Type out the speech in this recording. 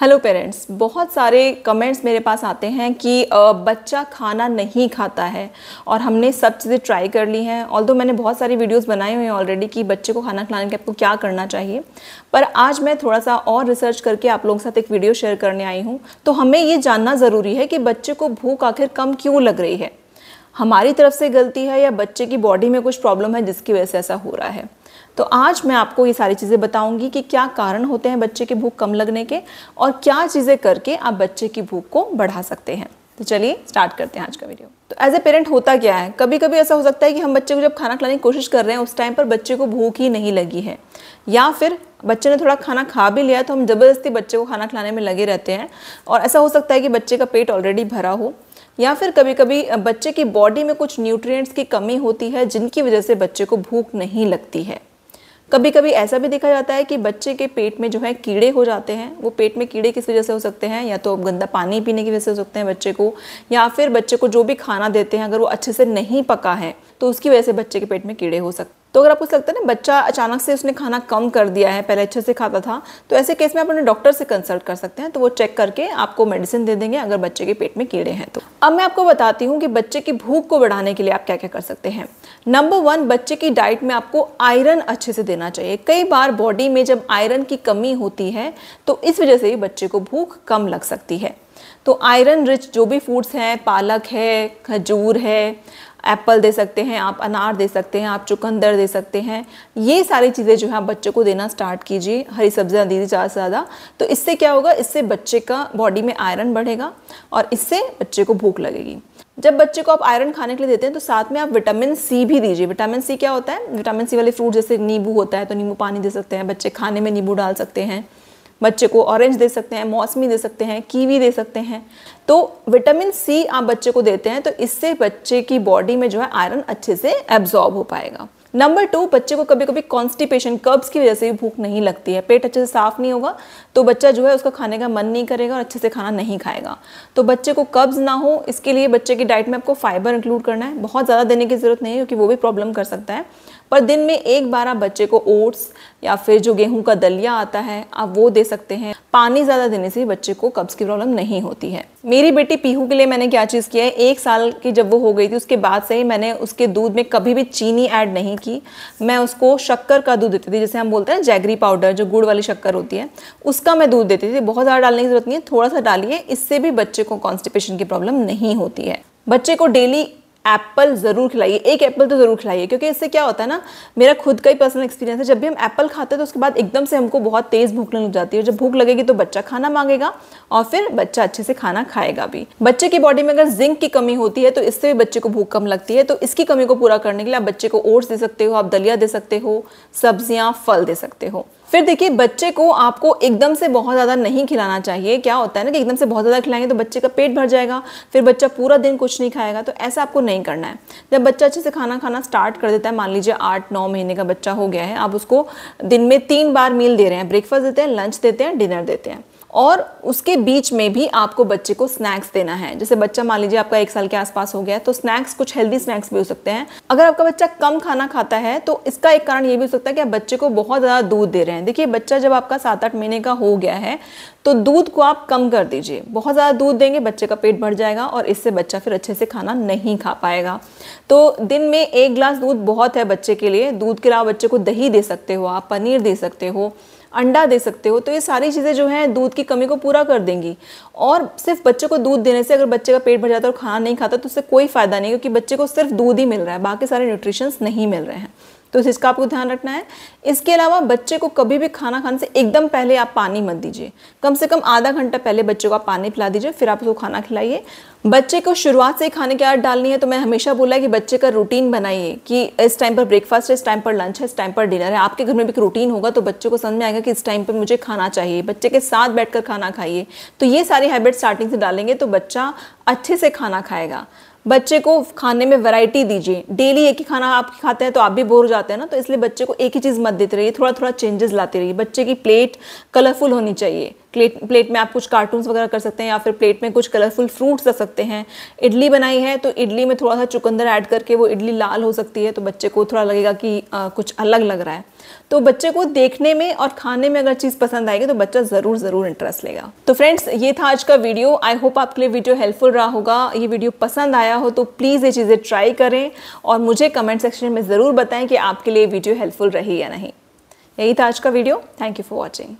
hello parents बहुत सारे comments मेरे पास आते हैं कि बच्चा खाना नहीं खाता है और हमने सब चीज़ें ट्राई कर ली हैं ऑल दो मैंने बहुत सारी वीडियोस बनाए हुए हैं ऑलरेडी कि बच्चे को खाना खिलाने के आपको क्या करना चाहिए पर आज मैं थोड़ा सा और रिसर्च करके आप लोगों के साथ एक वीडियो शेयर करने आई हूँ तो हमें ये जानना ज़रूरी है कि बच्चे को भूख आखिर कम क्यों लग रही है हमारी तरफ से गलती है या बच्चे की बॉडी में कुछ प्रॉब्लम है जिसकी वजह से ऐसा हो रहा है तो आज मैं आपको ये सारी चीज़ें बताऊंगी कि क्या कारण होते हैं बच्चे की भूख कम लगने के और क्या चीज़ें करके आप बच्चे की भूख को बढ़ा सकते हैं तो चलिए स्टार्ट करते हैं आज का वीडियो तो एज ए पेरेंट होता क्या है कभी कभी ऐसा हो सकता है कि हम बच्चे को जब खाना खिलाने की कोशिश कर रहे हैं उस टाइम पर बच्चे को भूख ही नहीं लगी है या फिर बच्चे ने थोड़ा खाना खा भी लिया तो हम ज़बरदस्ती बच्चे को खाना खिलाने में लगे रहते हैं और ऐसा हो सकता है कि बच्चे का पेट ऑलरेडी भरा हो या फिर कभी कभी बच्चे की बॉडी में कुछ न्यूट्रिएंट्स की कमी होती है जिनकी वजह से बच्चे को भूख नहीं लगती है कभी कभी ऐसा भी देखा जाता है कि बच्चे के पेट में जो है कीड़े हो जाते हैं वो पेट में कीड़े किस वजह से हो सकते हैं या तो गंदा पानी पीने की वजह से हो सकते हैं बच्चे को या फिर बच्चे को जो भी खाना देते हैं अगर वो अच्छे से नहीं पका है तो उसकी वजह से बच्चे के पेट में कीड़े हो सकते तो अगर आपको लगता है ना बच्चा अचानक से उसने खाना कम कर दिया है पहले अच्छे से खाता था तो ऐसे केस में आप अपने डॉक्टर से कंसल्ट कर सकते हैं तो वो चेक करके आपको मेडिसिन दे देंगे अगर बच्चे के पेट में कीड़े हैं तो अब मैं आपको बताती हूँ कि बच्चे की भूख को बढ़ाने के लिए आप क्या क्या कर सकते हैं नंबर वन बच्चे की डाइट में आपको आयरन अच्छे से देना चाहिए कई बार बॉडी में जब आयरन की कमी होती है तो इस वजह से भी बच्चे को भूख कम लग सकती है तो आयरन रिच जो भी फूड्स हैं पालक है खजूर है एप्पल दे सकते हैं आप अनार दे सकते हैं आप चुकंदर दे सकते हैं ये सारी चीज़ें जो है आप बच्चों को देना स्टार्ट कीजिए हरी सब्जियाँ दीजिए ज़्यादा से ज़्यादा तो इससे क्या होगा इससे बच्चे का बॉडी में आयरन बढ़ेगा और इससे बच्चे को भूख लगेगी जब बच्चे को आप आयरन खाने के लिए देते हैं तो साथ में आप विटामिन सी भी दीजिए विटामिन सी क्या होता है विटामिन सी वाले फ्रूट जैसे नींबू होता है तो नींबू पानी दे सकते हैं बच्चे खाने में नींबू डाल सकते हैं बच्चे को ऑरेंज दे सकते हैं मौसमी दे सकते हैं कीवी दे सकते हैं तो विटामिन सी आप बच्चे को देते हैं तो इससे बच्चे की बॉडी में जो है आयरन अच्छे से एब्जॉर्ब हो पाएगा नंबर टू बच्चे को कभी कभी कॉन्स्टिपेशन कब्स की वजह से भी भूख नहीं लगती है पेट अच्छे से साफ नहीं होगा तो बच्चा जो है उसका खाने का मन नहीं करेगा और अच्छे से खाना नहीं खाएगा तो बच्चे को कब्ज ना हो इसके लिए बच्चे की डाइट में आपको फाइबर इंक्लूड करना है बहुत ज़्यादा देने की ज़रूरत नहीं है क्योंकि वो भी प्रॉब्लम कर सकता है पर दिन में एक बार आप बच्चे को ओट्स या फिर जो गेहूं का दलिया आता है आप वो दे सकते हैं पानी ज़्यादा देने से बच्चे को कब्ज़ की प्रॉब्लम नहीं होती है मेरी बेटी पीहू के लिए मैंने क्या चीज़ किया है एक साल की जब वो हो गई थी उसके बाद से ही मैंने उसके दूध में कभी भी चीनी ऐड नहीं की मैं उसको शक्कर का दूध देती थी जैसे हम बोलते हैं जैगरी पाउडर जो गुड़ वाली शक्कर होती है उसका मैं दूध देती थी बहुत ज़्यादा डालने की ज़रूरत नहीं है थोड़ा सा डालिए इससे भी बच्चे को कॉन्स्टिपेशन की प्रॉब्लम नहीं होती है बच्चे को डेली एप्पल ज़रूर खिलाइए एक एप्पल तो ज़रूर खिलाइए क्योंकि इससे क्या होता है ना मेरा खुद का ही पर्सनल एक्सपीरियंस है जब भी हम एप्पल खाते हैं तो उसके बाद एकदम से हमको बहुत तेज़ भूख लग जाती है जब भूख लगेगी तो बच्चा खाना मांगेगा और फिर बच्चा अच्छे से खाना खाएगा भी बच्चे की बॉडी में अगर जिंक की कमी होती है तो इससे भी बच्चे को भूख कम लगती है तो इसकी कमी को पूरा करने के लिए आप बच्चे को ओट्स दे सकते हो आप दलिया दे सकते हो सब्जियाँ फल दे सकते हो फिर देखिए बच्चे को आपको एकदम से बहुत ज़्यादा नहीं खिलाना चाहिए क्या होता है ना कि एकदम से बहुत ज़्यादा खिलाएंगे तो बच्चे का पेट भर जाएगा फिर बच्चा पूरा दिन कुछ नहीं खाएगा तो ऐसा आपको नहीं करना है जब बच्चा अच्छे से खाना खाना स्टार्ट कर देता है मान लीजिए आठ नौ महीने का बच्चा हो गया है आप उसको दिन में तीन बार मील दे रहे हैं ब्रेकफास्ट देते हैं लंच देते हैं डिनर देते हैं और उसके बीच में भी आपको बच्चे को स्नैक्स देना है जैसे बच्चा मान लीजिए आपका एक साल के आसपास हो गया है तो स्नैक्स कुछ हेल्दी स्नैक्स भी हो सकते हैं अगर आपका बच्चा कम खाना खाता है तो इसका एक कारण ये भी हो सकता है कि आप बच्चे को बहुत ज़्यादा दूध दे रहे हैं देखिए बच्चा जब आपका सात आठ महीने का हो गया है तो दूध को आप कम कर दीजिए बहुत ज़्यादा दूध देंगे बच्चे का पेट भर जाएगा और इससे बच्चा फिर अच्छे से खाना नहीं खा पाएगा तो दिन में एक गिलास दूध बहुत है बच्चे के लिए दूध के अलावा बच्चे को दही दे सकते हो आप पनीर दे सकते हो अंडा दे सकते हो तो ये सारी चीज़ें जो हैं दूध की कमी को पूरा कर देंगी और सिर्फ बच्चे को दूध देने से अगर बच्चे का पेट भर जाता है और खाना नहीं खाता तो उससे कोई फ़ायदा नहीं क्योंकि बच्चे को सिर्फ दूध ही मिल रहा है बाकी सारे न्यूट्रिशंस नहीं मिल रहे हैं तो इसका आपको ध्यान रखना है इसके अलावा बच्चे को कभी भी खाना खाने से एकदम पहले आप पानी मत दीजिए कम से कम आधा घंटा पहले बच्चे को आप पानी पिला दीजिए फिर आप उसको खाना खिलाइए बच्चे को शुरुआत से ही खाने की आदत डालनी है तो मैं हमेशा बोला है कि बच्चे का रूटीन बनाइए कि इस टाइम पर ब्रेकफास्ट है इस टाइम पर लंच है इस टाइम पर डिनर है आपके घर में भी एक रूटीन होगा तो बच्चों को समझ में आएगा कि इस टाइम पर मुझे खाना चाहिए बच्चे के साथ बैठकर खाना खाइए तो ये सारी हैबिट स्टार्टिंग से डालेंगे तो बच्चा अच्छे से खाना खाएगा बच्चे को खाने में वैरायटी दीजिए डेली एक ही खाना आप खाते हैं तो आप भी बोर हो जाते हैं ना तो इसलिए बच्चे को एक ही चीज़ मत देते रहिए थोड़ा थोड़ा चेंजेस लाते रहिए बच्चे की प्लेट कलरफुल होनी चाहिए प्लेट प्लेट में आप कुछ कार्टून्स वगैरह कर सकते हैं या फिर प्लेट में कुछ कलरफुल फ्रूट्स रख सकते हैं इडली बनाई है तो इडली में थोड़ा सा चुकंदर ऐड करके वो इडली लाल हो सकती है तो बच्चे को थोड़ा लगेगा कि आ, कुछ अलग लग रहा है तो बच्चे को देखने में और खाने में अगर चीज़ पसंद आएगी तो बच्चा ज़रूर ज़रूर इंटरेस्ट लेगा तो फ्रेंड्स ये था आज का वीडियो आई होप आपके लिए वीडियो हेल्पफुल रहा होगा ये वीडियो पसंद आया हो तो प्लीज़ ये चीज़ें ट्राई करें और मुझे कमेंट सेक्शन में ज़रूर बताएं कि आपके लिए वीडियो हेल्पफुल रही या नहीं यही था आज का video thank you for watching